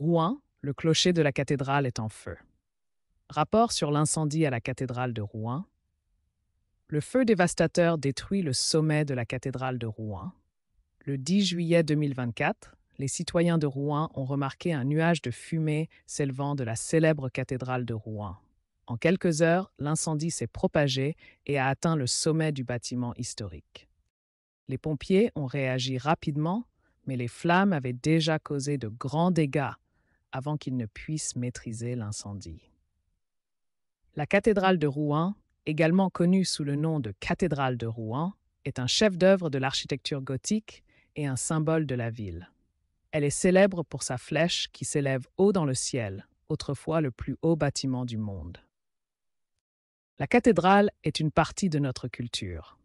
Rouen, le clocher de la cathédrale est en feu. Rapport sur l'incendie à la cathédrale de Rouen. Le feu dévastateur détruit le sommet de la cathédrale de Rouen. Le 10 juillet 2024, les citoyens de Rouen ont remarqué un nuage de fumée s'élevant de la célèbre cathédrale de Rouen. En quelques heures, l'incendie s'est propagé et a atteint le sommet du bâtiment historique. Les pompiers ont réagi rapidement, mais les flammes avaient déjà causé de grands dégâts avant qu'il ne puisse maîtriser l'incendie. La cathédrale de Rouen, également connue sous le nom de cathédrale de Rouen, est un chef-d'œuvre de l'architecture gothique et un symbole de la ville. Elle est célèbre pour sa flèche qui s'élève haut dans le ciel, autrefois le plus haut bâtiment du monde. La cathédrale est une partie de notre culture.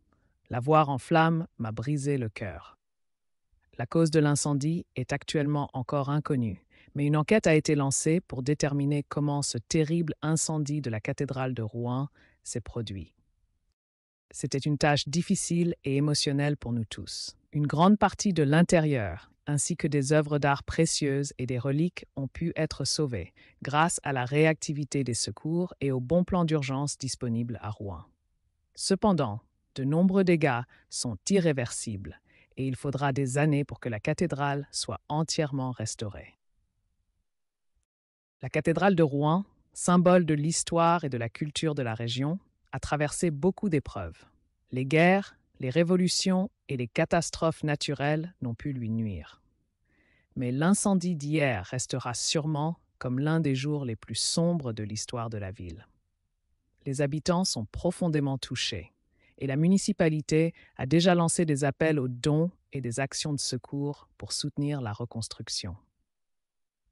La voir en flammes m'a brisé le cœur. La cause de l'incendie est actuellement encore inconnue, mais une enquête a été lancée pour déterminer comment ce terrible incendie de la cathédrale de Rouen s'est produit. C'était une tâche difficile et émotionnelle pour nous tous. Une grande partie de l'intérieur, ainsi que des œuvres d'art précieuses et des reliques ont pu être sauvées grâce à la réactivité des secours et au bon plan d'urgence disponible à Rouen. Cependant, de nombreux dégâts sont irréversibles et il faudra des années pour que la cathédrale soit entièrement restaurée. La cathédrale de Rouen, symbole de l'histoire et de la culture de la région, a traversé beaucoup d'épreuves. Les guerres, les révolutions et les catastrophes naturelles n'ont pu lui nuire. Mais l'incendie d'hier restera sûrement comme l'un des jours les plus sombres de l'histoire de la ville. Les habitants sont profondément touchés et la municipalité a déjà lancé des appels aux dons et des actions de secours pour soutenir la reconstruction.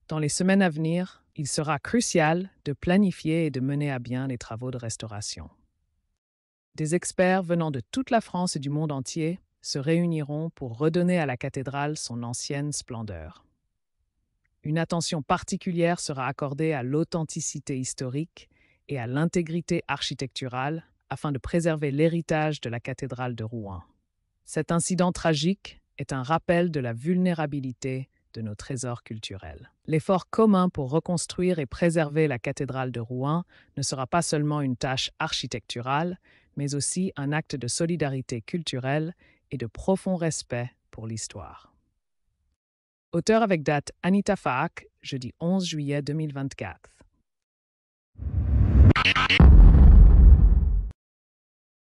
Dans les semaines à venir, il sera crucial de planifier et de mener à bien les travaux de restauration. Des experts venant de toute la France et du monde entier se réuniront pour redonner à la cathédrale son ancienne splendeur. Une attention particulière sera accordée à l'authenticité historique et à l'intégrité architecturale afin de préserver l'héritage de la cathédrale de Rouen. Cet incident tragique est un rappel de la vulnérabilité de nos trésors culturels. L'effort commun pour reconstruire et préserver la cathédrale de Rouen ne sera pas seulement une tâche architecturale, mais aussi un acte de solidarité culturelle et de profond respect pour l'histoire. Auteur avec date Anita Faak, jeudi 11 juillet 2024.